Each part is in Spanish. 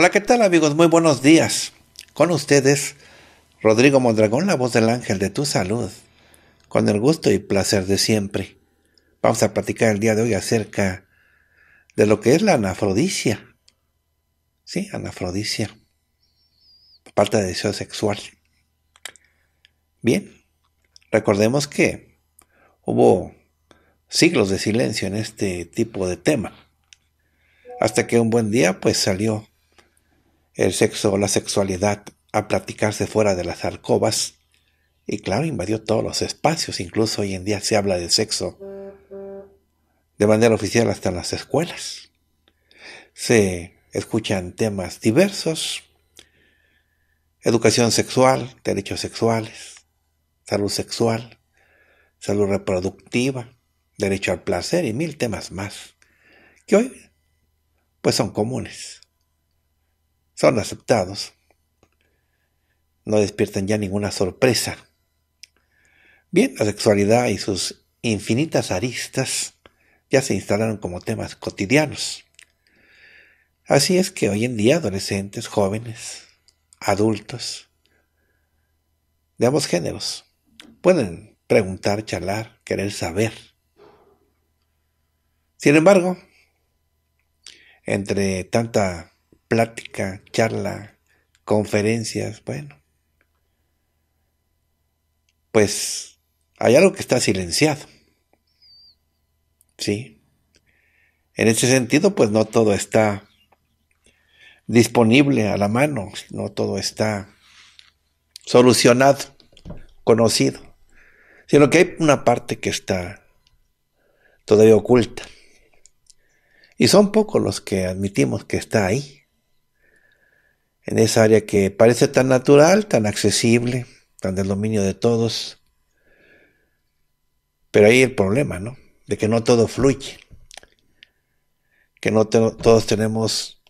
Hola, ¿qué tal amigos? Muy buenos días. Con ustedes, Rodrigo Mondragón, la voz del ángel de tu salud, con el gusto y placer de siempre. Vamos a platicar el día de hoy acerca de lo que es la anafrodisia. Sí, anafrodisia. Falta de deseo sexual. Bien, recordemos que hubo siglos de silencio en este tipo de tema. Hasta que un buen día pues salió el sexo o la sexualidad a platicarse fuera de las alcobas y claro, invadió todos los espacios, incluso hoy en día se habla de sexo de manera oficial hasta en las escuelas. Se escuchan temas diversos, educación sexual, derechos sexuales, salud sexual, salud reproductiva, derecho al placer y mil temas más, que hoy pues son comunes son aceptados. No despiertan ya ninguna sorpresa. Bien, la sexualidad y sus infinitas aristas ya se instalaron como temas cotidianos. Así es que hoy en día adolescentes, jóvenes, adultos, de ambos géneros, pueden preguntar, charlar, querer saber. Sin embargo, entre tanta plática, charla, conferencias, bueno. Pues hay algo que está silenciado. ¿Sí? En ese sentido, pues no todo está disponible a la mano, no todo está solucionado, conocido, sino que hay una parte que está todavía oculta. Y son pocos los que admitimos que está ahí en esa área que parece tan natural, tan accesible, tan del dominio de todos. Pero ahí el problema, ¿no? De que no todo fluye, que no todos tenemos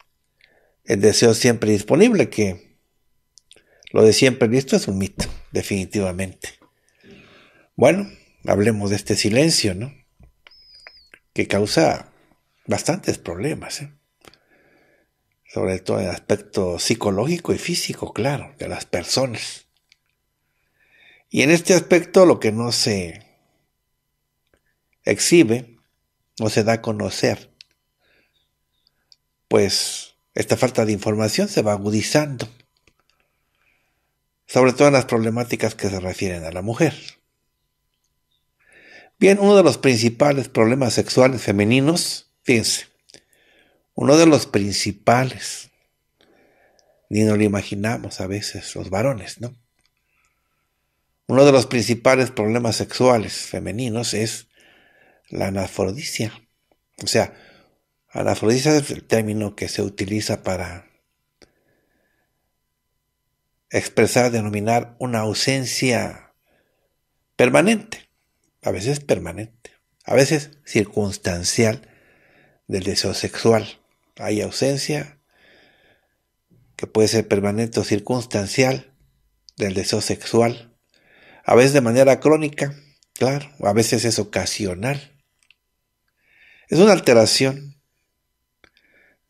el deseo siempre disponible, que lo de siempre listo es un mito, definitivamente. Bueno, hablemos de este silencio, ¿no? Que causa bastantes problemas. ¿eh? sobre todo el aspecto psicológico y físico, claro, de las personas. Y en este aspecto lo que no se exhibe, no se da a conocer, pues esta falta de información se va agudizando, sobre todo en las problemáticas que se refieren a la mujer. Bien, uno de los principales problemas sexuales femeninos, fíjense, uno de los principales. Ni nos lo imaginamos a veces los varones, ¿no? Uno de los principales problemas sexuales femeninos es la anafrodisia. O sea, anafrodisia es el término que se utiliza para expresar, denominar una ausencia permanente, a veces permanente, a veces circunstancial del deseo sexual. Hay ausencia, que puede ser permanente o circunstancial, del deseo sexual. A veces de manera crónica, claro, a veces es ocasional. Es una alteración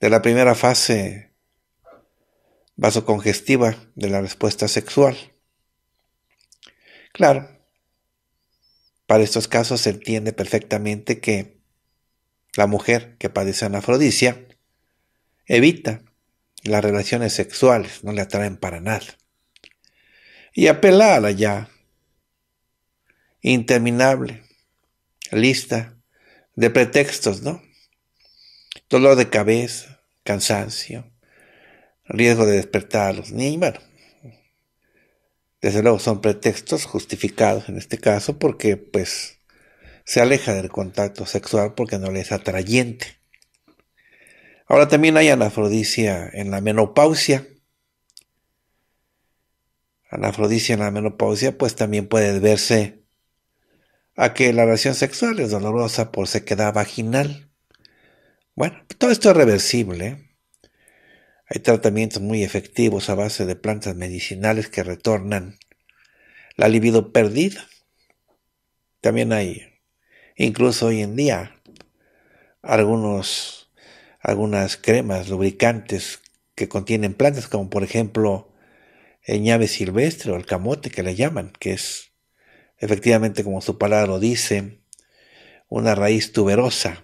de la primera fase vasocongestiva de la respuesta sexual. Claro, para estos casos se entiende perfectamente que la mujer que padece anafrodisia evita las relaciones sexuales, no le atraen para nada. Y apela a la ya interminable lista de pretextos, ¿no? Dolor de cabeza, cansancio, riesgo de despertar a los niños. Bueno, desde luego son pretextos justificados en este caso porque pues se aleja del contacto sexual porque no le es atrayente. Ahora también hay anafrodisia en la menopausia. Anafrodisia en la menopausia pues también puede deberse a que la relación sexual es dolorosa por sequedad vaginal. Bueno, todo esto es reversible. Hay tratamientos muy efectivos a base de plantas medicinales que retornan la libido perdida. También hay, incluso hoy en día, algunos algunas cremas lubricantes que contienen plantas, como por ejemplo el eh, ñave silvestre o el camote que le llaman, que es efectivamente, como su palabra lo dice, una raíz tuberosa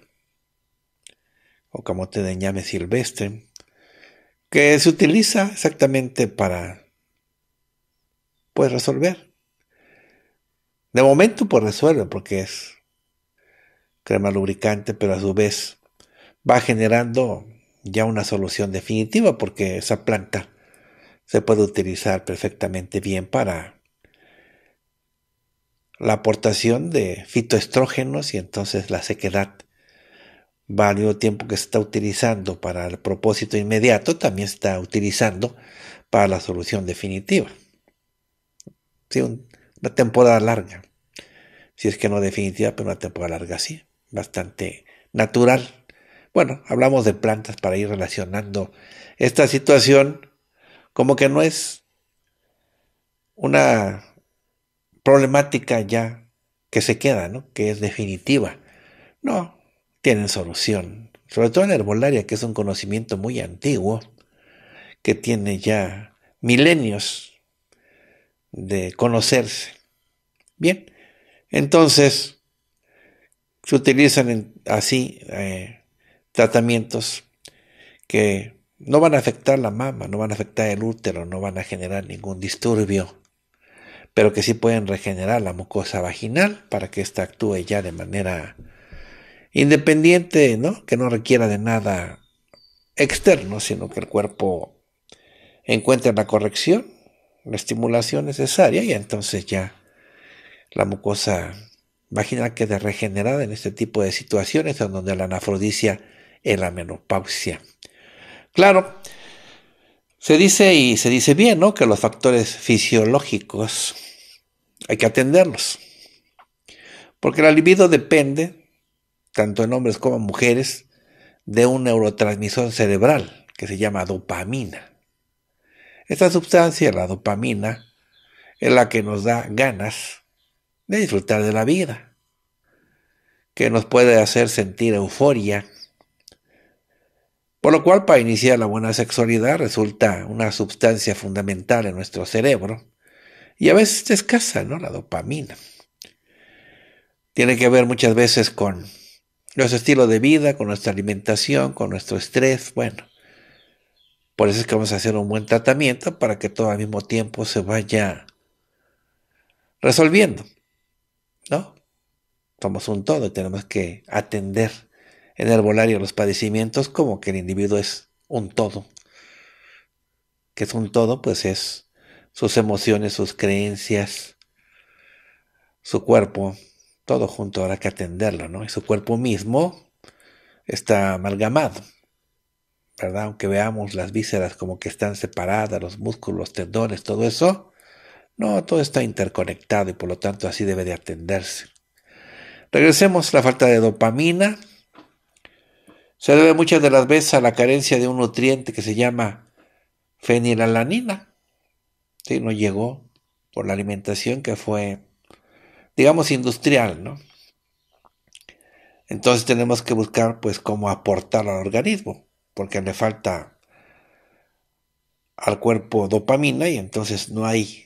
o camote de ñame silvestre, que se utiliza exactamente para, pues, resolver. De momento, pues resuelve, porque es crema lubricante, pero a su vez va generando ya una solución definitiva porque esa planta se puede utilizar perfectamente bien para la aportación de fitoestrógenos y entonces la sequedad va tiempo que se está utilizando para el propósito inmediato, también se está utilizando para la solución definitiva. una temporada larga. Si es que no definitiva, pero una temporada larga, sí. Bastante natural bueno, hablamos de plantas para ir relacionando esta situación como que no es una problemática ya que se queda, ¿no? Que es definitiva. No, tienen solución. Sobre todo en herbolaria, que es un conocimiento muy antiguo, que tiene ya milenios de conocerse. Bien, entonces se utilizan así eh, tratamientos que no van a afectar la mama, no van a afectar el útero, no van a generar ningún disturbio, pero que sí pueden regenerar la mucosa vaginal para que ésta actúe ya de manera independiente, ¿no? Que no requiera de nada externo, sino que el cuerpo encuentre la corrección, la estimulación necesaria y entonces ya la mucosa vaginal quede regenerada en este tipo de situaciones en donde la anafrodisia en la menopausia. Claro, se dice y se dice bien, ¿no? Que los factores fisiológicos hay que atenderlos. Porque la libido depende, tanto en hombres como en mujeres, de un neurotransmisor cerebral que se llama dopamina. Esta sustancia, la dopamina, es la que nos da ganas de disfrutar de la vida, que nos puede hacer sentir euforia, por lo cual, para iniciar la buena sexualidad resulta una sustancia fundamental en nuestro cerebro y a veces escasa, ¿no? La dopamina. Tiene que ver muchas veces con nuestro estilo de vida, con nuestra alimentación, con nuestro estrés, bueno. Por eso es que vamos a hacer un buen tratamiento para que todo al mismo tiempo se vaya resolviendo, ¿no? Somos un todo y tenemos que atender en el herbolario los padecimientos como que el individuo es un todo. Que es un todo, pues es sus emociones, sus creencias, su cuerpo, todo junto habrá que atenderlo, ¿no? Y su cuerpo mismo está amalgamado, ¿verdad? Aunque veamos las vísceras como que están separadas, los músculos, los tendones, todo eso, no, todo está interconectado y por lo tanto así debe de atenderse. Regresemos a la falta de dopamina, se debe muchas de las veces a la carencia de un nutriente que se llama fenilalanina. Sí, no llegó por la alimentación que fue, digamos, industrial, ¿no? Entonces tenemos que buscar, pues, cómo aportar al organismo, porque le falta al cuerpo dopamina y entonces no hay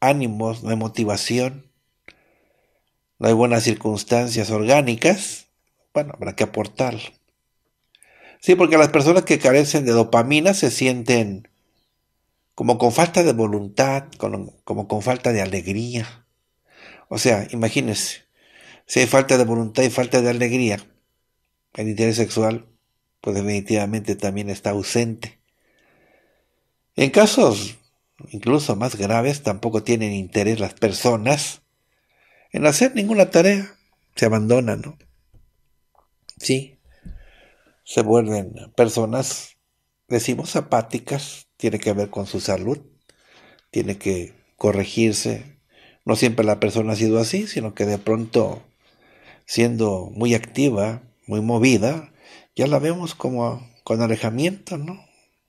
ánimos, no hay motivación, no hay buenas circunstancias orgánicas. Bueno, habrá que aportarlo. Sí, porque las personas que carecen de dopamina se sienten como con falta de voluntad, como, con falta de alegría. O sea, imagínense, si hay falta de voluntad y falta de alegría, el interés sexual, pues definitivamente también está ausente. En casos incluso más graves, tampoco tienen interés las personas en hacer ninguna tarea. Se abandonan, ¿no? Sí, se vuelven personas, decimos apáticas, tiene que ver con su salud, tiene que corregirse. No siempre la persona ha sido así, sino que de pronto, siendo muy activa, muy movida, ya la vemos como con alejamiento, ¿no?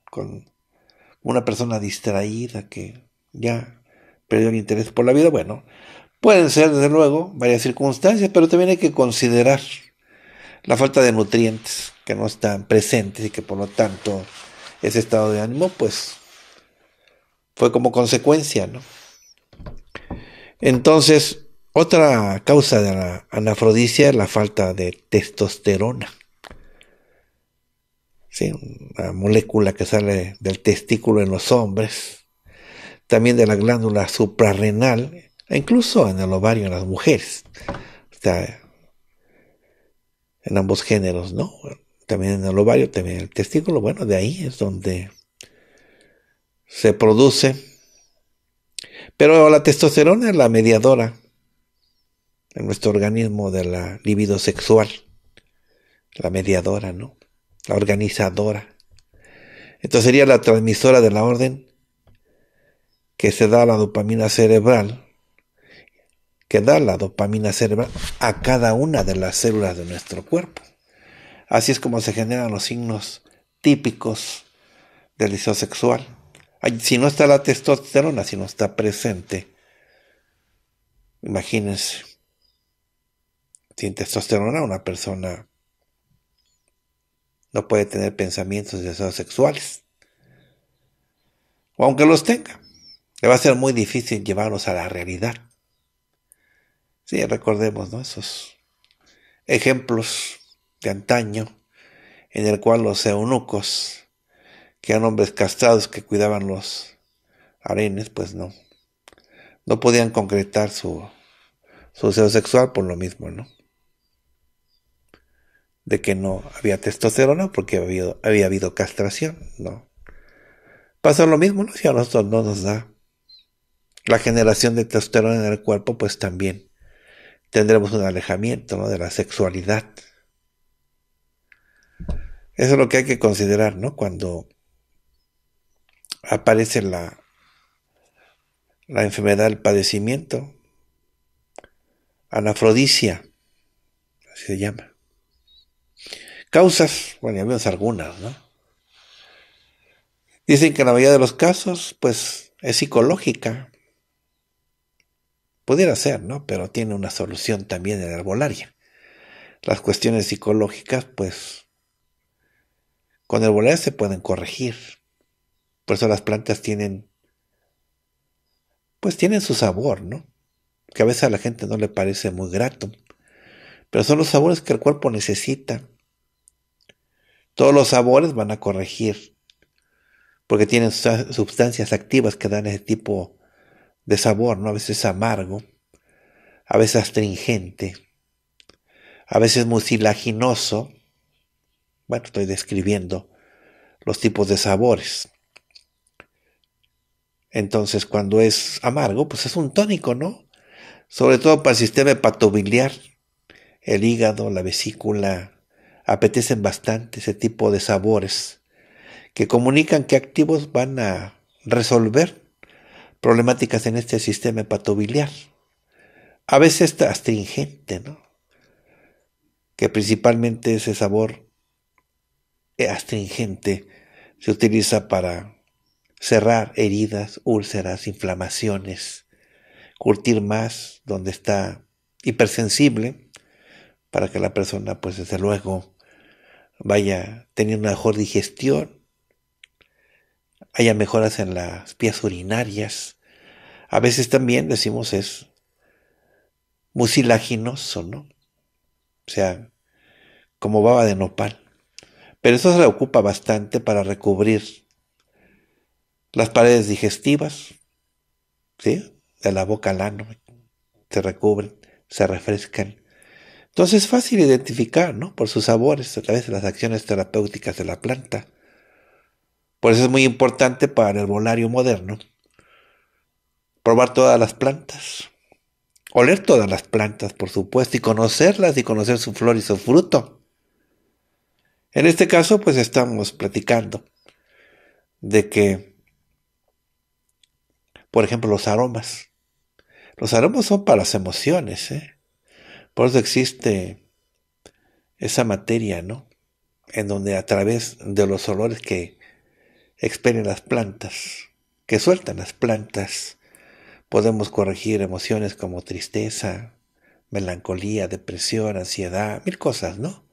Con una persona distraída que ya perdió el interés por la vida. Bueno, pueden ser, desde luego, varias circunstancias, pero también hay que considerar la falta de nutrientes no están presentes y que por lo tanto ese estado de ánimo pues fue como consecuencia, ¿no? Entonces, otra causa de la anafrodisia es la falta de testosterona. ¿Sí? Una molécula que sale del testículo en los hombres, también de la glándula suprarrenal, e incluso en el ovario en las mujeres. en ambos géneros, ¿no? también en el ovario, también en el testículo. Bueno, de ahí es donde se produce. Pero la testosterona es la mediadora en nuestro organismo de la libido sexual. La mediadora, ¿no? La organizadora. Entonces sería la transmisora de la orden que se da a la dopamina cerebral, que da la dopamina cerebral a cada una de las células de nuestro cuerpo. Así es como se generan los signos típicos del deseo sexual. Si no está la testosterona, si no está presente, imagínense, sin testosterona una persona no puede tener pensamientos y deseos sexuales. O aunque los tenga, le va a ser muy difícil llevarlos a la realidad. Sí, recordemos ¿no? esos ejemplos de antaño, en el cual los eunucos, que eran hombres castrados que cuidaban los arenes, pues no, no podían concretar su, su deseo sexual por lo mismo, ¿no? De que no había testosterona porque había, habido castración, ¿no? Pasa lo mismo, ¿no? Si a nosotros no nos da la generación de testosterona en el cuerpo, pues también tendremos un alejamiento ¿no? de la sexualidad. Eso es lo que hay que considerar, ¿no? Cuando aparece la, la enfermedad, el padecimiento, anafrodisia, así se llama. Causas, bueno, ya vemos algunas, ¿no? Dicen que la mayoría de los casos, pues, es psicológica. Pudiera ser, ¿no? Pero tiene una solución también en la herbolaria. Las cuestiones psicológicas, pues, con el bolero se pueden corregir. Por eso las plantas tienen, pues tienen su sabor, ¿no? Que a veces a la gente no le parece muy grato. Pero son los sabores que el cuerpo necesita. Todos los sabores van a corregir. Porque tienen sustancias activas que dan ese tipo de sabor, ¿no? A veces amargo, a veces astringente, a veces mucilaginoso bueno, estoy describiendo los tipos de sabores. Entonces, cuando es amargo, pues es un tónico, ¿no? Sobre todo para el sistema hepatobiliar, el hígado, la vesícula, apetecen bastante ese tipo de sabores que comunican que activos van a resolver problemáticas en este sistema hepatobiliar. A veces está astringente, ¿no? Que principalmente ese sabor eh, astringente se utiliza para cerrar heridas, úlceras, inflamaciones, curtir más donde está hipersensible para que la persona pues desde luego vaya teniendo una mejor digestión, haya mejoras en las vías urinarias. A veces también decimos es mucilaginoso, ¿no? O sea, como baba de nopal pero eso se le ocupa bastante para recubrir las paredes digestivas, ¿sí? De la boca al ano, se recubren, se refrescan. Entonces es fácil identificar, ¿no? Por sus sabores, a través de las acciones terapéuticas de la planta. Por eso es muy importante para el bolario moderno probar todas las plantas, oler todas las plantas, por supuesto, y conocerlas y conocer su flor y su fruto. En este caso, pues estamos platicando de que, por ejemplo, los aromas. Los aromas son para las emociones, ¿eh? Por eso existe esa materia, ¿no? En donde a través de los olores que expelen las plantas, que sueltan las plantas, podemos corregir emociones como tristeza, melancolía, depresión, ansiedad, mil cosas, ¿no?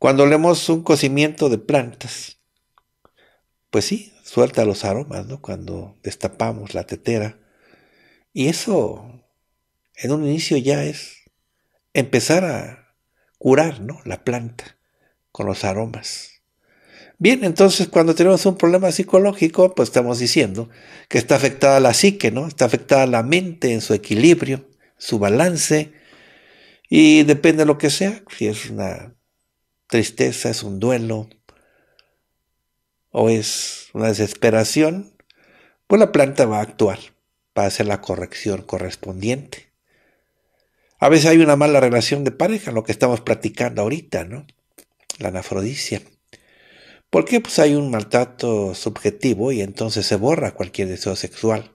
Cuando leemos un cocimiento de plantas, pues sí, suelta los aromas, ¿no? Cuando destapamos la tetera. Y eso, en un inicio ya es empezar a curar, ¿no? La planta con los aromas. Bien, entonces cuando tenemos un problema psicológico, pues estamos diciendo que está afectada la psique, ¿no? Está afectada la mente en su equilibrio, su balance, y depende de lo que sea, si es una tristeza, es un duelo o es una desesperación, pues la planta va a actuar para hacer la corrección correspondiente. A veces hay una mala relación de pareja, lo que estamos platicando ahorita, ¿no? La anafrodisia. Porque pues hay un maltrato subjetivo y entonces se borra cualquier deseo sexual.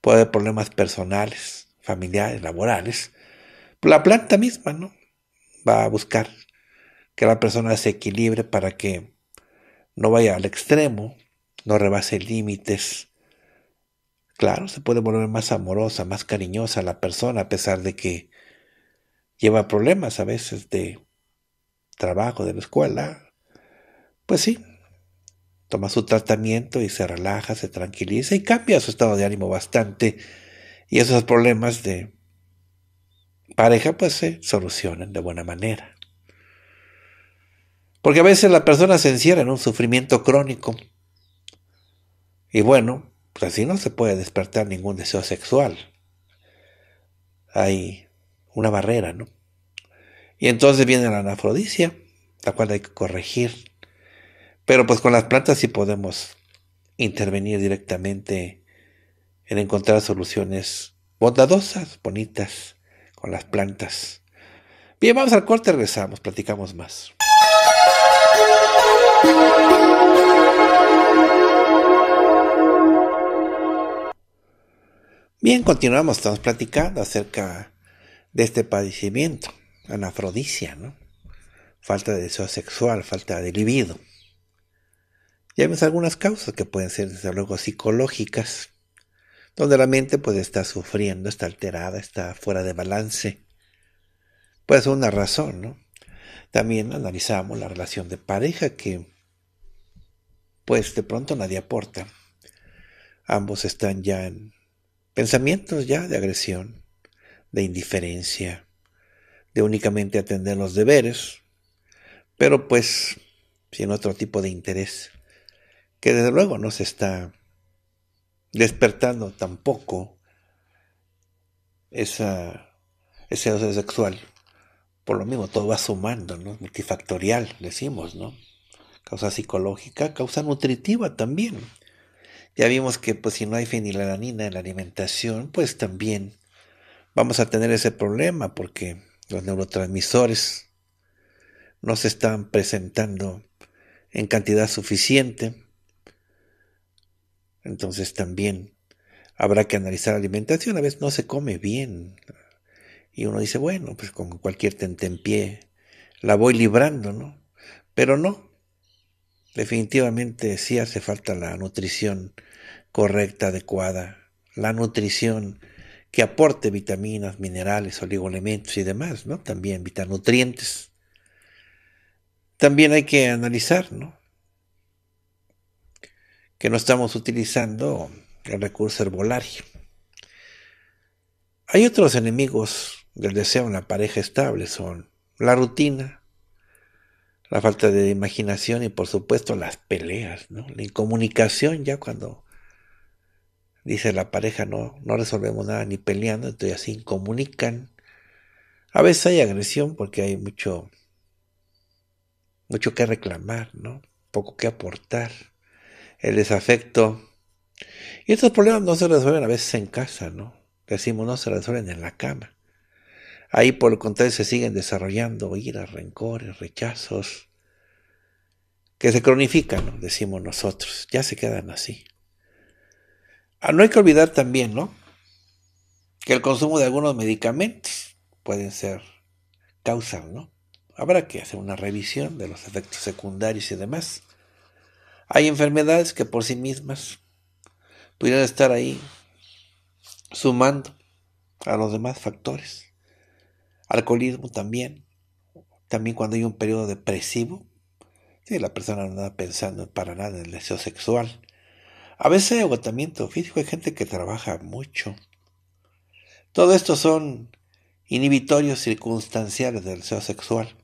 Puede haber problemas personales, familiares, laborales. La planta misma, ¿no? Va a buscar que la persona se equilibre para que no vaya al extremo, no rebase límites. Claro, se puede volver más amorosa, más cariñosa la persona, a pesar de que lleva problemas a veces de trabajo, de la escuela. Pues sí, toma su tratamiento y se relaja, se tranquiliza y cambia su estado de ánimo bastante. Y esos problemas de pareja pues se solucionan de buena manera. Porque a veces la persona se encierra en un sufrimiento crónico. Y bueno, pues así no se puede despertar ningún deseo sexual. Hay una barrera, ¿no? Y entonces viene la anafrodisia, la cual hay que corregir. Pero pues con las plantas sí podemos intervenir directamente en encontrar soluciones bondadosas, bonitas, con las plantas. Bien, vamos al corte, regresamos, platicamos más. Bien, continuamos, estamos platicando acerca de este padecimiento, anafrodicia, ¿no? Falta de deseo sexual, falta de libido. Ya vemos algunas causas que pueden ser desde luego psicológicas, donde la mente puede estar sufriendo, está alterada, está fuera de balance. Puede ser una razón, ¿no? También analizamos la relación de pareja que pues de pronto nadie aporta. Ambos están ya en pensamientos ya de agresión, de indiferencia, de únicamente atender los deberes, pero pues sin otro tipo de interés, que desde luego no se está despertando tampoco esa, ese deseo sexual. Por lo mismo, todo va sumando, ¿no? Multifactorial, decimos, ¿no? causa psicológica, causa nutritiva también. Ya vimos que pues si no hay fenilalanina en la alimentación, pues también vamos a tener ese problema porque los neurotransmisores no se están presentando en cantidad suficiente. Entonces también habrá que analizar la alimentación. A veces no se come bien. Y uno dice, bueno, pues con cualquier tentempié la voy librando, ¿no? Pero no, Definitivamente sí hace falta la nutrición correcta, adecuada, la nutrición que aporte vitaminas, minerales, oligoelementos y demás, ¿no? También vitanutrientes. También hay que analizar, ¿no? Que no estamos utilizando el recurso herbolario. Hay otros enemigos del deseo en la pareja estable, son la rutina, la falta de imaginación y por supuesto las peleas, ¿no? La incomunicación ya cuando dice la pareja no, no resolvemos nada ni peleando, entonces así incomunican. A veces hay agresión porque hay mucho, mucho que reclamar, ¿no? Poco que aportar. El desafecto. Y estos problemas no se resuelven a veces en casa, ¿no? Decimos no se resuelven en la cama. Ahí por el contrario se siguen desarrollando iras, rencores, rechazos, que se cronifican, decimos nosotros, ya se quedan así. Ah, no hay que olvidar también, ¿no? Que el consumo de algunos medicamentos pueden ser causal, ¿no? Habrá que hacer una revisión de los efectos secundarios y demás. Hay enfermedades que por sí mismas pudieran estar ahí sumando a los demás factores. Alcoholismo también. También cuando hay un periodo depresivo. la persona no está pensando para nada en el deseo sexual. A veces hay agotamiento físico, hay gente que trabaja mucho. Todo esto son inhibitorios circunstanciales del deseo sexual.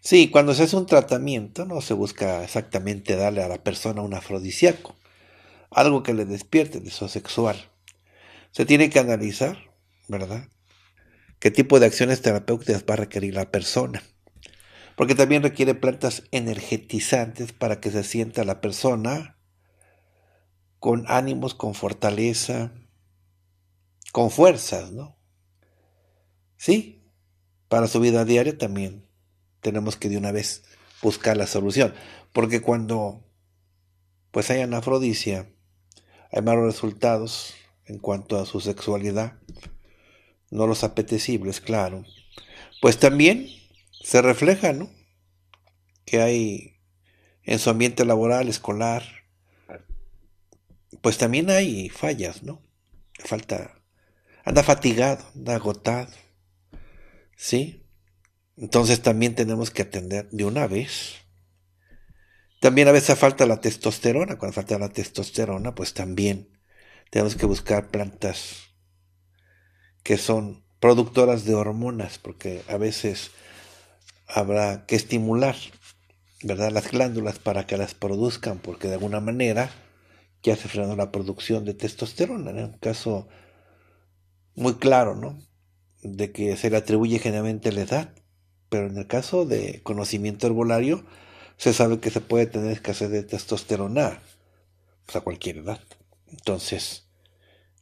Sí, cuando se hace un tratamiento no se busca exactamente darle a la persona un afrodisíaco, algo que le despierte el deseo sexual. Se tiene que analizar, ¿verdad? qué tipo de acciones terapéuticas va a requerir la persona. Porque también requiere plantas energetizantes para que se sienta la persona con ánimos, con fortaleza, con fuerzas, ¿no? Sí, para su vida diaria también tenemos que de una vez buscar la solución. Porque cuando pues hay anafrodisia, hay malos resultados en cuanto a su sexualidad, no los apetecibles, claro. Pues también se refleja, ¿no? Que hay en su ambiente laboral, escolar, pues también hay fallas, ¿no? Falta, anda fatigado, anda agotado, ¿sí? Entonces también tenemos que atender de una vez. También a veces falta la testosterona, cuando falta la testosterona, pues también tenemos que buscar plantas que son productoras de hormonas, porque a veces habrá que estimular ¿verdad? las glándulas para que las produzcan, porque de alguna manera ya se frenó la producción de testosterona, en un caso muy claro, ¿no? De que se le atribuye generalmente la edad, pero en el caso de conocimiento herbolario, se sabe que se puede tener escasez de testosterona pues, a cualquier edad. Entonces,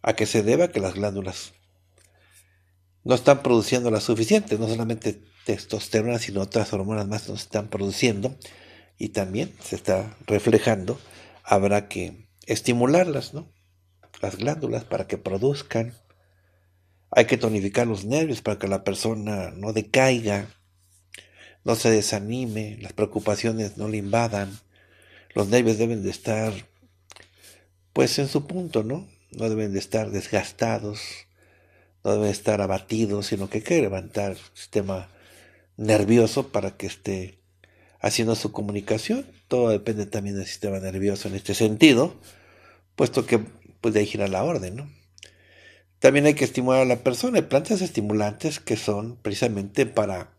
¿a qué se deba? que las glándulas no están produciendo la suficiente, no solamente testosterona, sino otras hormonas más no se están produciendo y también se está reflejando, habrá que estimularlas, ¿no? Las glándulas para que produzcan. Hay que tonificar los nervios para que la persona no decaiga, no se desanime, las preocupaciones no le invadan. Los nervios deben de estar, pues, en su punto, ¿no? No deben de estar desgastados, no debe estar abatido, sino que hay que levantar el sistema nervioso para que esté haciendo su comunicación. Todo depende también del sistema nervioso en este sentido, puesto que puede de ahí gira la orden. También hay que estimular a la persona. Hay plantas estimulantes que son precisamente para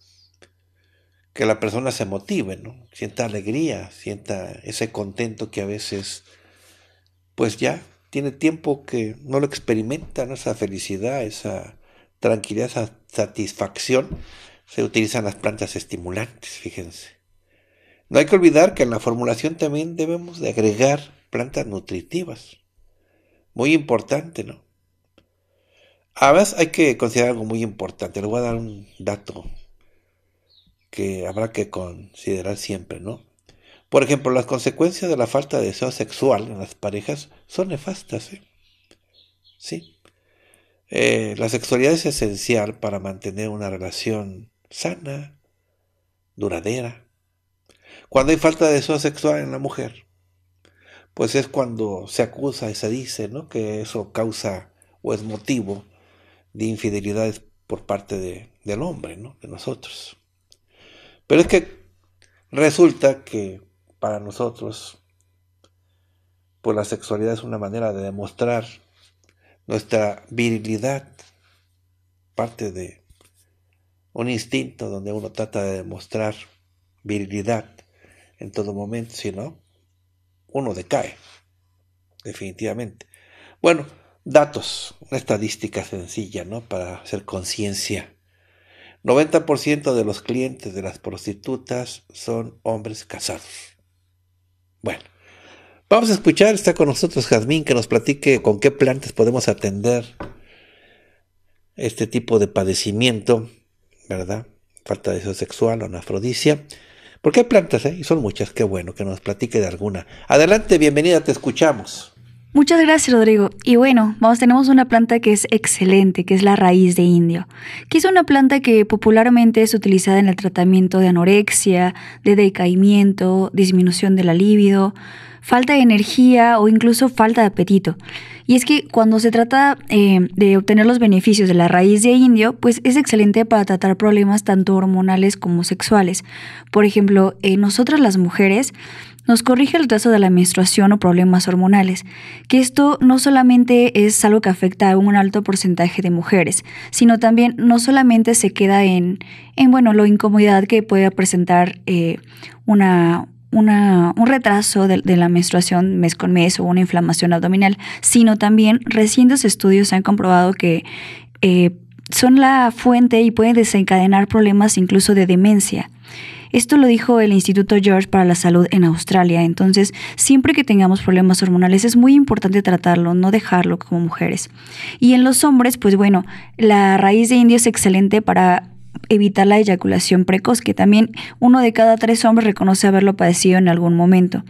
que la persona se motive, ¿no? sienta alegría, sienta ese contento que a veces, pues ya, tiene tiempo que no lo experimentan, esa felicidad, esa tranquilidad, esa satisfacción, se utilizan las plantas estimulantes, fíjense. No hay que olvidar que en la formulación también debemos de agregar plantas nutritivas. Muy importante, ¿no? Además hay que considerar algo muy importante. le voy a dar un dato que habrá que considerar siempre, ¿no? Por ejemplo, las consecuencias de la falta de deseo sexual en las parejas son nefastas. ¿eh? Sí. Eh, la sexualidad es esencial para mantener una relación sana, duradera. Cuando hay falta de deseo sexual en la mujer, pues es cuando se acusa y se dice que eso causa o es motivo de infidelidades por parte del hombre, de nosotros. Pero es que resulta que para nosotros, pues la sexualidad es una manera de demostrar nuestra virilidad, parte de un instinto donde uno trata de demostrar virilidad en todo momento, si no, uno decae, definitivamente. Bueno, datos, una estadística sencilla, ¿no? Para hacer conciencia. 90% de los clientes de las prostitutas son hombres casados. Bueno, vamos a escuchar, está con nosotros Jazmín, que nos platique con qué plantas podemos atender este tipo de padecimiento, ¿verdad? Falta de deseo sexual o anafrodisia. Porque hay plantas, ¿eh? Y son muchas, qué bueno que nos platique de alguna. Adelante, bienvenida, te escuchamos. Muchas gracias, Rodrigo. Y bueno, vamos, tenemos una planta que es excelente, que es la raíz de indio, que es una planta que popularmente es utilizada en el tratamiento de anorexia, de decaimiento, disminución de la libido, falta de energía o incluso falta de apetito. Y es que cuando se trata eh, de obtener los beneficios de la raíz de indio, pues es excelente para tratar problemas tanto hormonales como sexuales. Por ejemplo, eh, nosotras las mujeres nos corrige el retraso de la menstruación o problemas hormonales, que esto no solamente es algo que afecta a un alto porcentaje de mujeres, sino también no solamente se queda en, en bueno, la incomodidad que puede presentar eh, una, un retraso de, la menstruación mes con mes o una inflamación abdominal, sino también recientes estudios han comprobado que eh, son la fuente y pueden desencadenar problemas incluso de demencia. Esto lo dijo el Instituto George para la Salud en Australia. Entonces, siempre que tengamos problemas hormonales es muy importante tratarlo, no dejarlo como mujeres. Y en los hombres, pues bueno, la raíz de indio es excelente para evitar la eyaculación precoz, que también uno de cada tres hombres reconoce haberlo padecido en algún momento.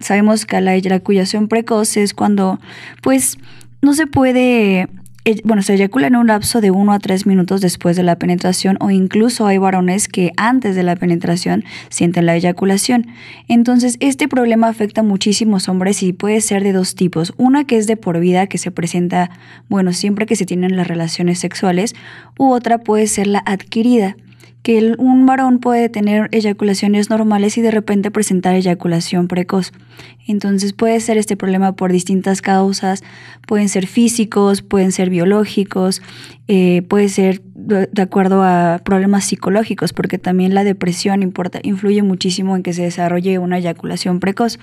Sabemos que la eyaculación precoz es cuando, pues, no se puede bueno, se eyacula en un lapso de 1 a 3 minutos después de la penetración o incluso hay varones que antes de la penetración sienten la eyaculación. Entonces, este problema afecta a muchísimos hombres y puede ser de dos tipos. Una que es de por vida, que se presenta, bueno, siempre que se tienen las relaciones sexuales, u otra puede ser la adquirida, que un varón puede tener eyaculaciones normales y de repente presentar eyaculación precoz. Entonces puede ser este problema por distintas causas, pueden ser físicos, pueden ser biológicos, eh, puede ser de acuerdo a problemas psicológicos, porque también la depresión influye muchísimo en que se desarrolle una eyaculación precoz.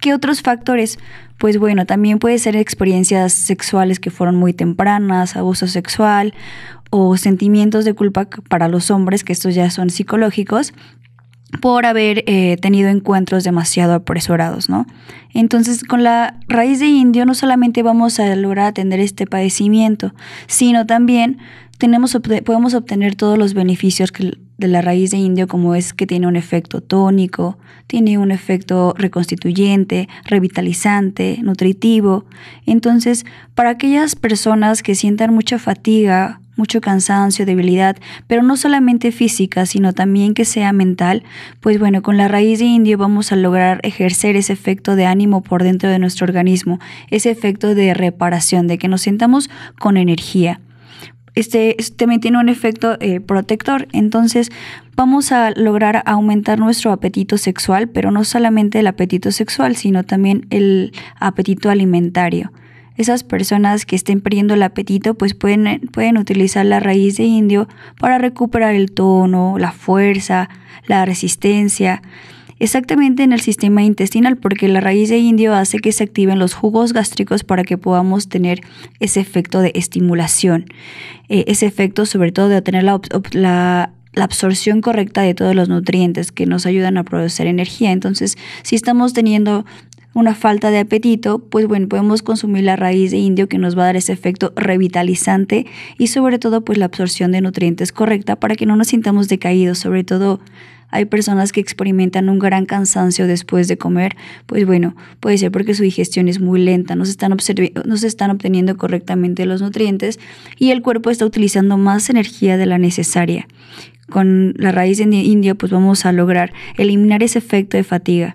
¿Qué otros factores? Pues bueno, también puede ser experiencias sexuales que fueron muy tempranas, abuso sexual o sentimientos de culpa para los hombres, que estos ya son psicológicos, por haber eh, tenido encuentros demasiado apresurados, ¿no? Entonces, con la raíz de indio no solamente vamos a lograr atender este padecimiento, sino también tenemos, podemos obtener todos los beneficios de la raíz de indio, como es que tiene un efecto tónico, tiene un efecto reconstituyente, revitalizante, nutritivo. Entonces, para aquellas personas que sientan mucha fatiga mucho cansancio, debilidad, pero no solamente física, sino también que sea mental, pues bueno, con la raíz de indio vamos a lograr ejercer ese efecto de ánimo por dentro de nuestro organismo, ese efecto de reparación, de que nos sintamos con energía. Este, también tiene un efecto eh, protector, entonces vamos a lograr aumentar nuestro apetito sexual, pero no solamente el apetito sexual, sino también el apetito alimentario esas personas que estén perdiendo el apetito, pues pueden, pueden utilizar la raíz de indio para recuperar el tono, la fuerza, la resistencia exactamente en el sistema intestinal, porque la raíz de indio hace que se activen los jugos gástricos para que podamos tener ese efecto de estimulación, eh, ese efecto sobre todo de obtener la, absorción correcta de todos los nutrientes que nos ayudan a producir energía. Entonces, si estamos teniendo una falta de apetito, pues bueno, podemos consumir la raíz de indio que nos va a dar ese efecto revitalizante y sobre todo pues la absorción de nutrientes correcta para que no nos sintamos decaídos, sobre todo hay personas que experimentan un gran cansancio después de comer, pues bueno, puede ser porque su digestión es muy lenta, no se están, no se están obteniendo correctamente los nutrientes y el cuerpo está utilizando más energía de la necesaria. Con la raíz de indio pues vamos a lograr eliminar ese efecto de fatiga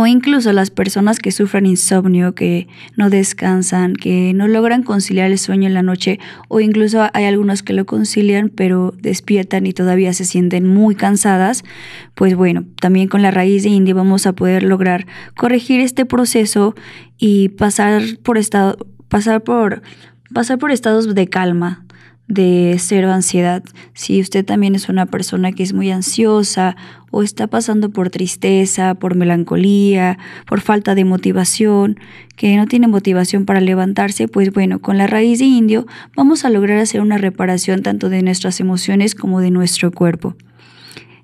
o incluso las personas que sufren insomnio, que no descansan, que no logran conciliar el sueño en la noche o incluso hay algunos que lo concilian pero despiertan y todavía se sienten muy cansadas, pues bueno, también con la raíz de India vamos a poder lograr corregir este proceso y pasar por estado pasar por pasar por estados de calma, de cero ansiedad. Si usted también es una persona que es muy ansiosa o está pasando por tristeza, por melancolía, por falta de motivación, que no tiene motivación para levantarse, pues bueno, con la raíz de indio vamos a lograr hacer una reparación tanto de nuestras emociones como de nuestro cuerpo.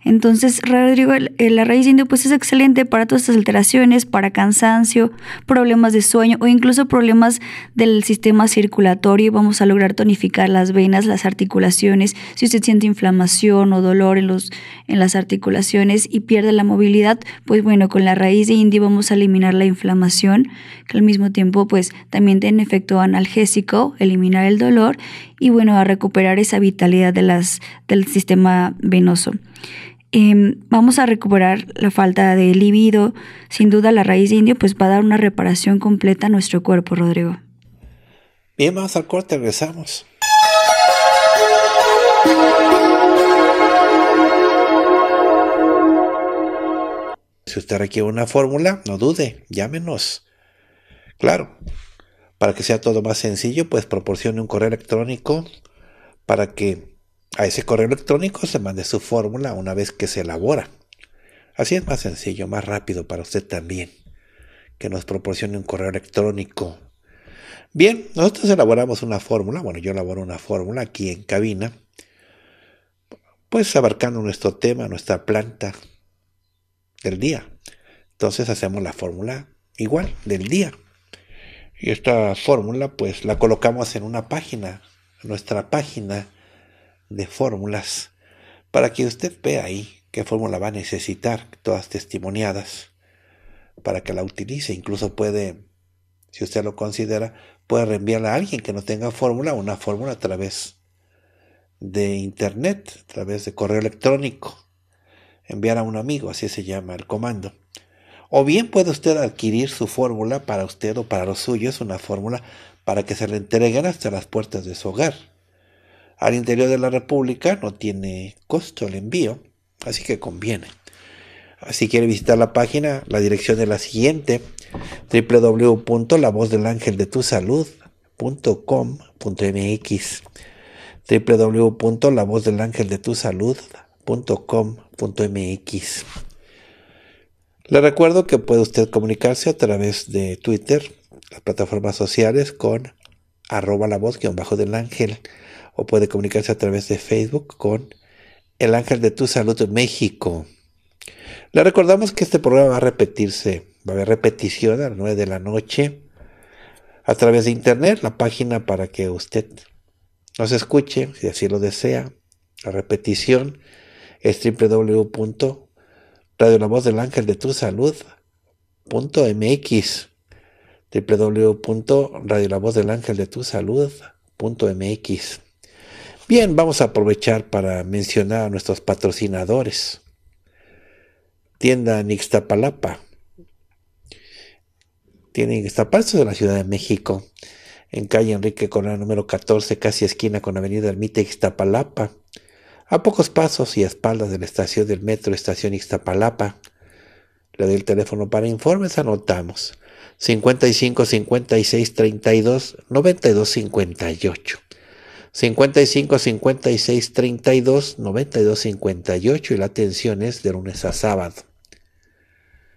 Entonces, Rodrigo, la raíz indio pues es excelente para todas estas alteraciones, para cansancio, problemas de sueño o incluso problemas del sistema circulatorio. Vamos a lograr tonificar las venas, las articulaciones. Si usted siente inflamación o dolor en, los, en las articulaciones y pierde la movilidad, pues bueno, con la raíz de indio vamos a eliminar la inflamación, que al mismo tiempo pues también tiene efecto analgésico, eliminar el dolor y bueno, a recuperar esa vitalidad de del sistema venoso. Em, vamos a recuperar la falta de libido. Sin duda la raíz de indio pues va a dar una reparación completa a nuestro cuerpo, Rodrigo. Bien, vamos al corte, regresamos. Si usted requiere una fórmula, no dude, llámenos. Claro, para que sea todo más sencillo, pues proporcione un correo electrónico para que a ese correo electrónico se mande su fórmula una vez que se elabora. Así es más sencillo, más rápido para usted también, que nos proporcione un correo electrónico. Bien, nosotros elaboramos una fórmula, bueno, yo elaboro una fórmula aquí en cabina, pues abarcando nuestro tema, nuestra planta del día. Entonces hacemos la fórmula igual del día. Y esta fórmula pues la colocamos en una página, nuestra página de fórmulas para que usted vea ahí qué fórmula va a necesitar, todas testimoniadas, para que la utilice. Incluso puede, si usted lo considera, puede reenviarla a alguien que no tenga fórmula, una fórmula a través de internet, a través de correo electrónico. Enviar a un amigo, así se llama el comando. O bien puede usted adquirir su fórmula para usted o para los suyos, una fórmula para que se le entreguen hasta las puertas de su hogar al interior de la República no tiene costo el envío, así que conviene. Si quiere visitar la página, la dirección es la siguiente: www.lavozdelangeldetusalud.com.mx www.lavozdelangeldetusalud.com.mx Le recuerdo que puede usted comunicarse a través de Twitter, las plataformas sociales con arroba la voz bajo del ángel o puede comunicarse a través de Facebook con El Ángel de Tu Salud México. Le recordamos que este programa va a repetirse, va a haber repetición a las 9 de la noche a través de internet, la página para que usted nos escuche, si así lo desea. La repetición es tu Salud.mx Bien, vamos a aprovechar para mencionar a nuestros patrocinadores. Tienda Nixtapalapa. Tiene Nixtapalapa, de la Ciudad de México, en calle Enrique Corona, número 14, casi esquina con Avenida Ermita Ixtapalapa. A pocos pasos y a espaldas de la estación del metro, estación Ixtapalapa. Le doy el teléfono para informes, anotamos. 55 56 32 92 58. 55 56 32 92 58 y la atención es de lunes a sábado.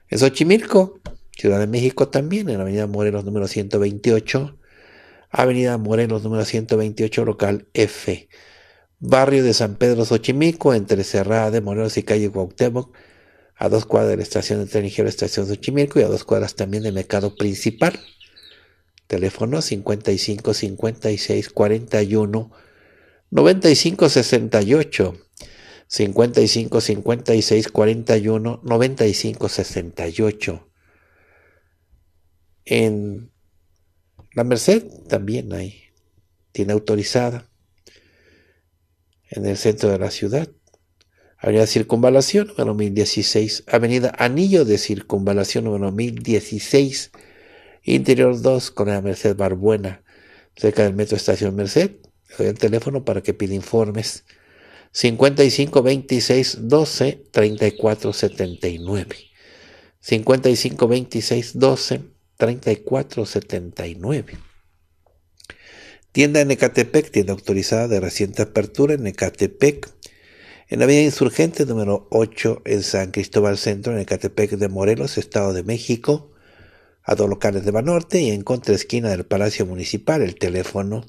En Xochimilco, Ciudad de México también, en Avenida Morelos número 128, Avenida Morelos número 128, local F. Barrio de San Pedro Xochimilco, entre Cerrada de Morelos y calle Cuauhtémoc, a dos cuadras de la estación de tren ligero Estación Xochimilco y a dos cuadras también del mercado principal teléfono 55 56 41 95 68 55 56 41 95 68 en la Merced también hay tiene autorizada en el centro de la ciudad Avenida Circunvalación número 1016 Avenida Anillo de Circunvalación número 1016 Interior 2 con la Merced Barbuena, cerca del Metro Estación Merced. Le doy el teléfono para que pida informes. 55 26 12 34 79. 55 26 12 34 79. Tienda en Ecatepec, tienda autorizada de reciente apertura en Ecatepec, en la Avenida Insurgente número 8 en San Cristóbal Centro, en Ecatepec de Morelos, Estado de México a dos locales de Banorte y en contra esquina del Palacio Municipal el teléfono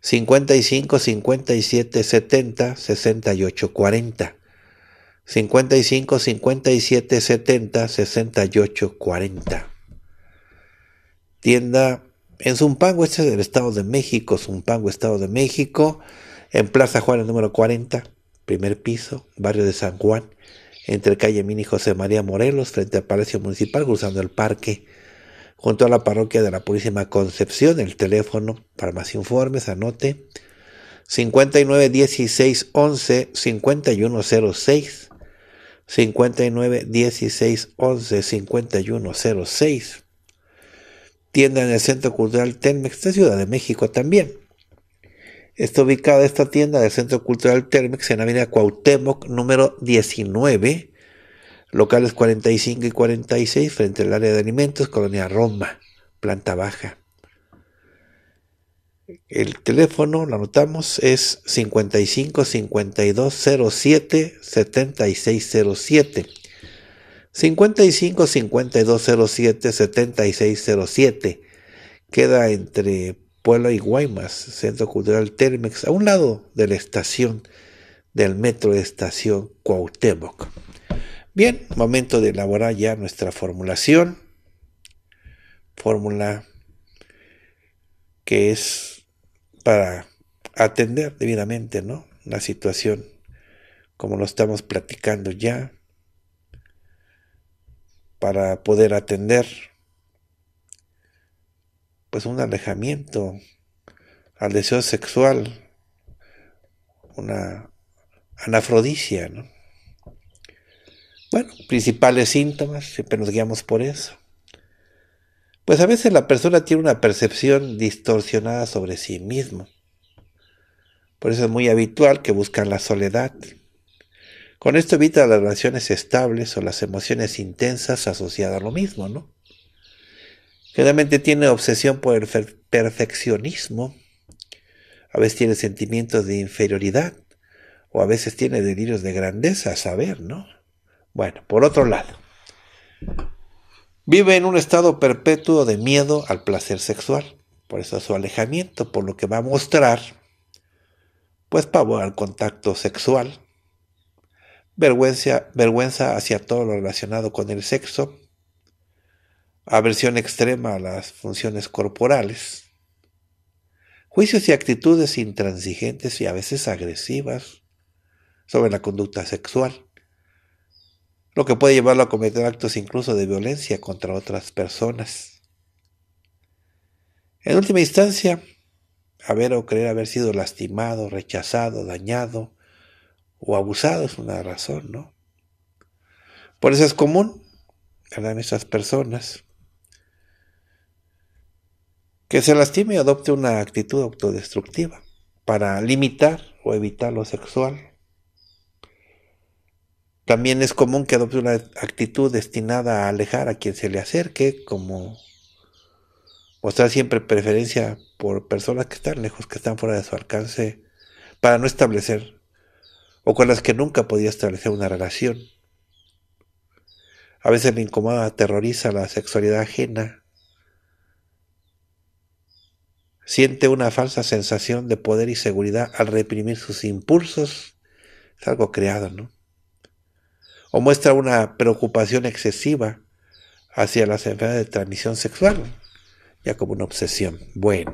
55 57 70 68 40. 55 57 70 68 40. Tienda en Zumpango, este es el Estado de México, Zumpango, Estado de México, en Plaza Juárez número 40, primer piso, barrio de San Juan, entre calle Mini José María Morelos, frente al Palacio Municipal, cruzando el parque junto a la parroquia de la Purísima Concepción. El teléfono para más informes, anote 591611 5106 591611 5106 Tienda en el Centro Cultural Telmex de Ciudad de México también. Está ubicada esta tienda del Centro Cultural Telmex en la Avenida Cuauhtémoc número 19 locales 45 y 46 frente al área de alimentos, Colonia Roma, planta baja. El teléfono, lo anotamos, es 55 5207 7607. 55 5207 7607. Queda entre Puebla y Guaymas, Centro Cultural Termex, a un lado de la estación del metro de estación Cuauhtémoc. Bien, momento de elaborar ya nuestra formulación. Fórmula que es para atender debidamente ¿no? la situación como lo estamos platicando ya, para poder atender pues un alejamiento al deseo sexual, una anafrodisia, ¿no? Bueno, principales síntomas, siempre nos guiamos por eso. Pues a veces la persona tiene una percepción distorsionada sobre sí mismo. Por eso es muy habitual que buscan la soledad. Con esto evita las relaciones estables o las emociones intensas asociadas a lo mismo, ¿no? Generalmente tiene obsesión por el perfeccionismo. A veces tiene sentimientos de inferioridad. O a veces tiene delirios de grandeza, a saber, ¿no? Bueno, por otro lado, vive en un estado perpetuo de miedo al placer sexual, por eso su alejamiento, por lo que va a mostrar, pues pavor al contacto sexual, vergüenza, vergüenza hacia todo lo relacionado con el sexo, aversión extrema a las funciones corporales, juicios y actitudes intransigentes y a veces agresivas sobre la conducta sexual, lo que puede llevarlo a cometer actos incluso de violencia contra otras personas. En última instancia, haber o creer haber sido lastimado, rechazado, dañado o abusado es una razón, ¿no? Por eso es común, ¿verdad?, en estas personas que se lastime y adopte una actitud autodestructiva para limitar o evitar lo sexual también es común que adopte una actitud destinada a alejar a quien se le acerque, como mostrar siempre preferencia por personas que están lejos, que están fuera de su alcance, para no establecer o con las que nunca podía establecer una relación. A veces la incomoda, aterroriza la sexualidad ajena. Siente una falsa sensación de poder y seguridad al reprimir sus impulsos. Es algo creado, ¿no? o muestra una preocupación excesiva hacia las enfermedades de transmisión sexual, ya como una obsesión. Bueno,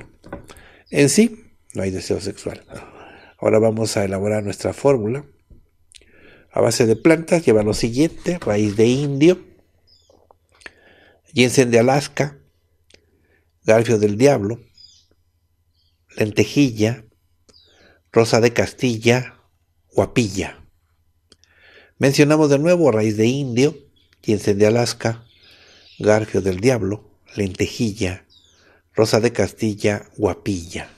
en sí no hay deseo sexual. Ahora vamos a elaborar nuestra fórmula. A base de plantas lleva lo siguiente, raíz de indio, ginseng de Alaska, garfio del diablo, lentejilla, rosa de Castilla, guapilla. Mencionamos de nuevo raíz de indio, quince de Alaska, garfio del diablo, lentejilla, rosa de Castilla, guapilla.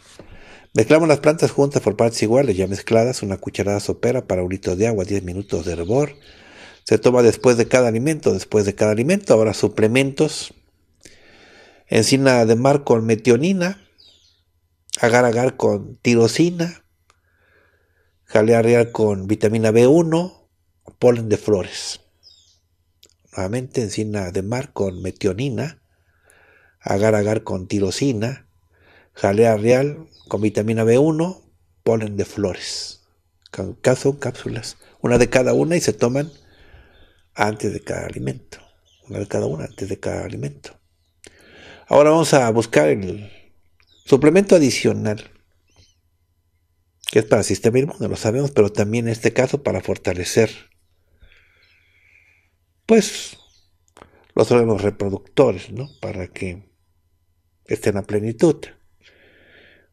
Mezclamos las plantas juntas por partes iguales, ya mezcladas, una cucharada sopera para un litro de agua, 10 minutos de hervor. Se toma después de cada alimento, después de cada alimento. Ahora suplementos. Encina de mar con metionina, agar agar con tirosina, jalea real con vitamina B1, polen de flores. Nuevamente encina de mar con metionina, agar-agar con tirosina, jalea real con vitamina B1, polen de flores. Son cápsulas, una de cada una y se toman antes de cada alimento. Una de cada una antes de cada alimento. Ahora vamos a buscar el suplemento adicional, que es para el sistema inmune, lo sabemos, pero también en este caso para fortalecer pues los órganos reproductores, ¿no? Para que estén a plenitud.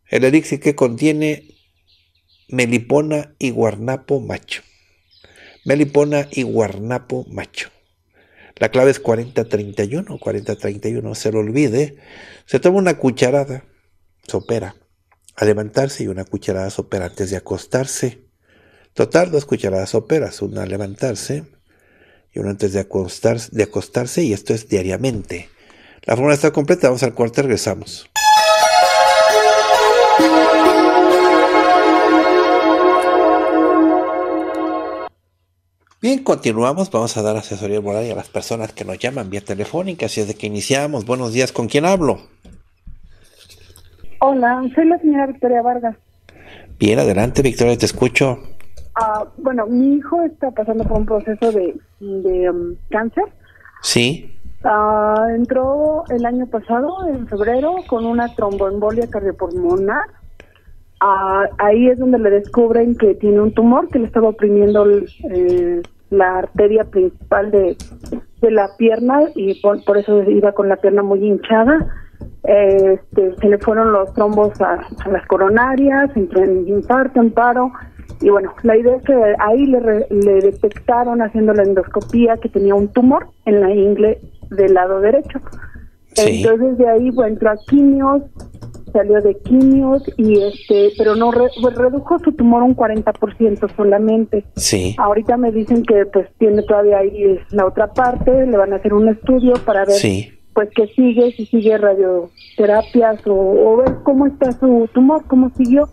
El elixir que contiene melipona y guarnapo macho. Melipona y guarnapo macho. La clave es 4031, 4031, no se lo olvide. Se toma una cucharada sopera a levantarse y una cucharada sopera antes de acostarse. Total, dos cucharadas soperas, una a levantarse y uno antes de, acostarse, de acostarse y esto es diariamente. La forma está completa, vamos al cuarto y regresamos. Bien, continuamos. Vamos a dar asesoría moral a las personas que nos llaman vía telefónica. Así es de que iniciamos. Buenos días, ¿con quién hablo? Hola, soy la señora Victoria Vargas. Bien, adelante, Victoria, te escucho. Ah, bueno, mi hijo está pasando por un proceso de, de um, cáncer. Sí. Ah, entró el año pasado, en febrero, con una tromboembolia cardiopulmonar. Ah, ahí es donde le descubren que tiene un tumor que le estaba oprimiendo eh, la arteria principal de, la pierna y por, eso iba con la pierna muy hinchada. Este, se le fueron los trombos a, las coronarias, entró en infarto, en paro. Y bueno, la idea es que ahí le, detectaron haciendo la endoscopía que tenía un tumor en la ingle del lado derecho. Entonces de ahí, bueno, entró a quimios, salió de quimios y este, pero no pues, redujo su tumor un 40% solamente. Sí. Ahorita me dicen que pues tiene todavía ahí la otra parte, le van a hacer un estudio para ver pues qué sigue, si sigue radioterapias o, o ver cómo está su tumor, cómo siguió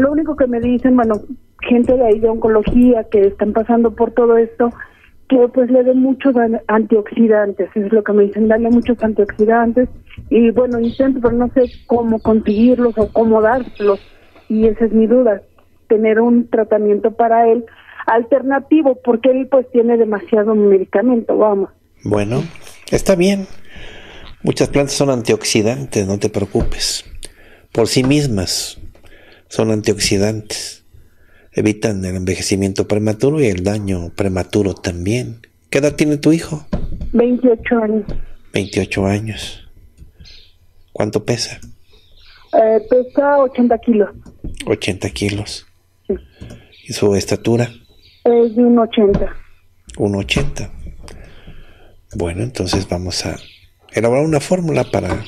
lo único que me dicen, bueno, gente de ahí de oncología que están pasando por todo esto, que pues le den muchos antioxidantes, es lo que me dicen, dale muchos antioxidantes y bueno, intento, pero no sé cómo conseguirlos o cómo dárselos y esa es mi duda, tener un tratamiento para él alternativo porque él pues tiene demasiado medicamento, vamos. Bueno, está bien. Muchas plantas son antioxidantes, no te preocupes. Por sí mismas, son antioxidantes. Evitan el envejecimiento prematuro y el daño prematuro también. ¿Qué edad tiene tu hijo? 28 años. 28 años. ¿Cuánto pesa? Eh, pesa 80 kilos. 80 kilos. ¿Y su estatura? Es de 1,80. 1,80. Bueno, entonces vamos a elaborar una fórmula para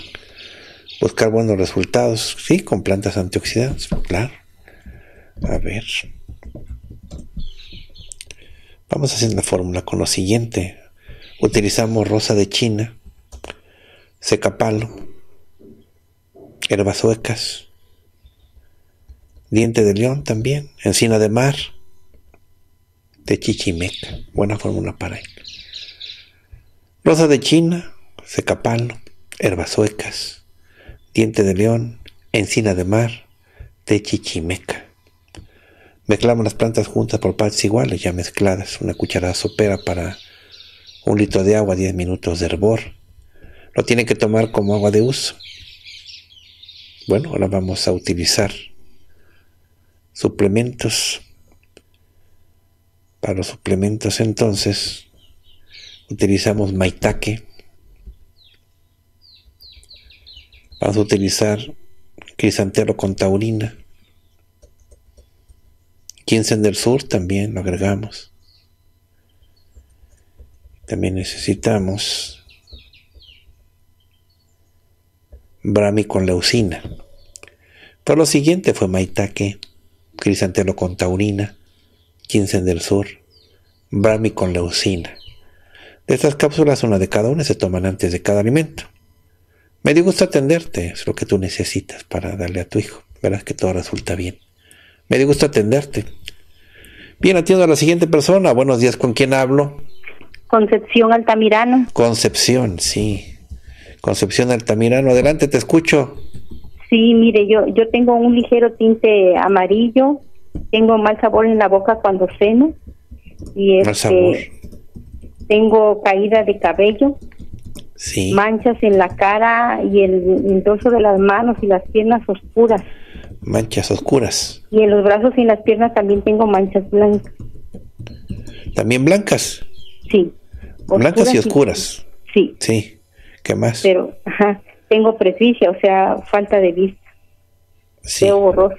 buscar buenos resultados, sí, con plantas antioxidantes, claro. A ver. Vamos a hacer la fórmula con lo siguiente. Utilizamos rosa de China, secapalo, herbas suecas, diente de león también, encina de mar, de chichimeca. Buena fórmula para él Rosa de China, secapalo, herbas suecas, Diente de León, Encina de Mar, de Chichimeca. Mezclamos las plantas juntas por partes iguales, ya mezcladas, una cucharada sopera para un litro de agua, 10 minutos de hervor. Lo tienen que tomar como agua de uso. Bueno, ahora vamos a utilizar suplementos. Para los suplementos entonces utilizamos maitake, Vamos a utilizar crisantelo con taurina. 15 del sur también lo agregamos. También necesitamos brami con leucina. Para lo siguiente fue maitake, crisantelo con taurina, 15 del sur, brami con leucina. De estas cápsulas, una de cada una se toman antes de cada alimento. Me di gusto atenderte, es lo que tú necesitas para darle a tu hijo. Verás que todo resulta bien. Me di gusto atenderte. Bien, atiendo a la siguiente persona. Buenos días, ¿con quién hablo? Concepción Altamirano. Concepción, sí. Concepción Altamirano, adelante, te escucho. Sí, mire, yo, yo tengo un ligero tinte amarillo, tengo mal sabor en la boca cuando ceno y este, tengo caída de cabello manchas en la cara y el, dorso de las manos y las piernas oscuras. Manchas oscuras. Y en los brazos y en las piernas también tengo manchas blancas. ¿También blancas? Sí. blancas y oscuras. sí. Sí. ¿Qué más? Pero, ajá, tengo presbicia, o sea, falta de vista. Sí. Veo borroso.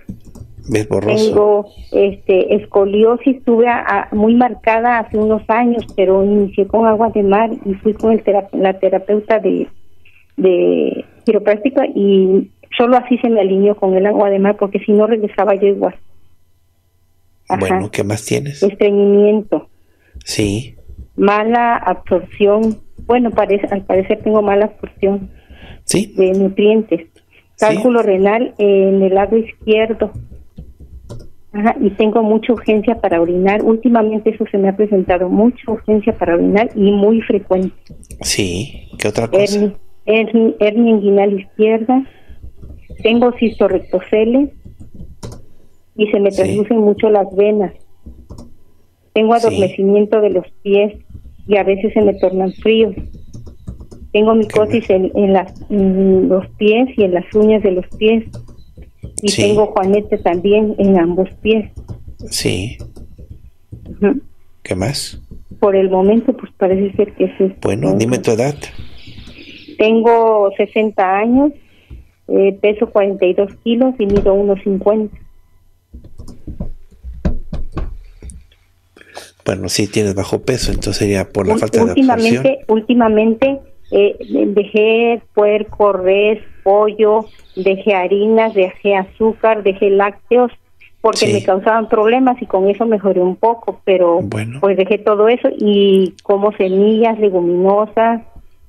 Tengo este, escoliosis, estuve muy marcada hace unos años, pero inicié con agua de mar y fui con el la terapeuta de, de quiropráctica y solo así se me alineó con el agua de mar porque si no regresaba yo igual. Bueno, ¿qué más tienes? Estreñimiento. Sí. Mala absorción. Bueno, parece, al parecer tengo mala absorción ¿Sí? de nutrientes. Cálculo renal en el lado izquierdo y tengo mucha urgencia para orinar. Últimamente eso se me ha presentado, mucha urgencia para orinar y muy frecuente. Sí, ¿qué otra cosa? Hernia, inguinal izquierda, tengo cisto y se me traducen mucho las venas. Tengo adormecimiento de los pies y a veces se me tornan fríos. Tengo micosis en, en los pies y en las uñas de los pies. Y tengo Juanete también en ambos pies. Sí. ¿Qué más? Por el momento, pues parece ser que sí. Bueno, dime tu edad. Tengo 60 años, eh, peso 42 kilos y mido 1,50. Bueno, sí tienes bajo peso, entonces sería por la falta de absorción. Últimamente, últimamente eh, dejé poder res, pollo, dejé harinas, dejé azúcar, dejé lácteos, porque me causaban problemas y con eso mejoré un poco, pero bueno. pues dejé todo eso y como semillas, leguminosas,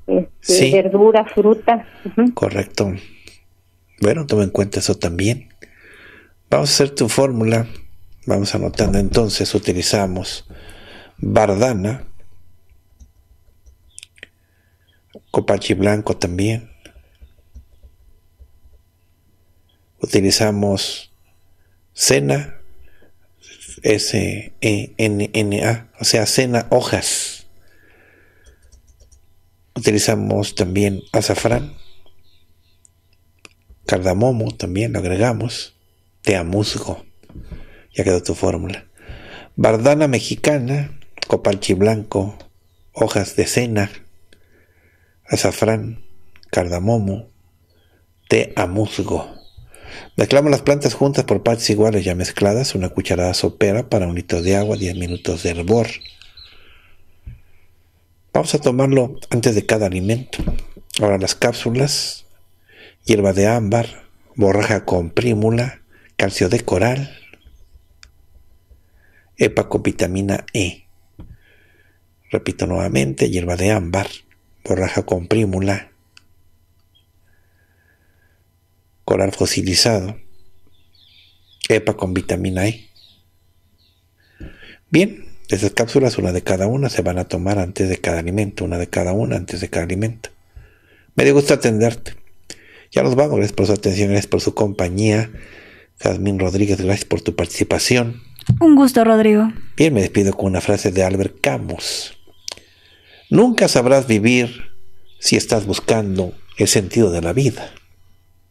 este, verduras, frutas. Correcto. Bueno, toma en cuenta eso también. Vamos a hacer tu fórmula. Vamos anotando entonces, utilizamos bardana, copachi blanco también, utilizamos cena, S-E-N-N-A, o sea, cena hojas. Utilizamos también azafrán, cardamomo también lo agregamos, musgo ya quedó tu fórmula. Bardana mexicana, copalchi blanco, hojas de cena, azafrán, cardamomo, té a musgo. Mezclamos las plantas juntas por partes iguales ya mezcladas, una cucharada sopera para un litro de agua, 10 minutos de hervor. Vamos a tomarlo antes de cada alimento. Ahora las cápsulas, hierba de ámbar, borraja con prímula, calcio de coral, EPA con vitamina E. Repito nuevamente, hierba de ámbar, borraja con prímula, coral fosilizado, EPA con vitamina E. Bien, esas cápsulas, una de cada una, se van a tomar antes de cada alimento, una de cada una antes de cada alimento. Me dio gusto atenderte. Ya los vamos, gracias por su atención, gracias por su compañía. Jazmín Rodríguez, gracias por tu participación. Un gusto, Rodrigo. Bien, me despido con una frase de Albert Camus. Nunca sabrás vivir si estás buscando el sentido de la vida.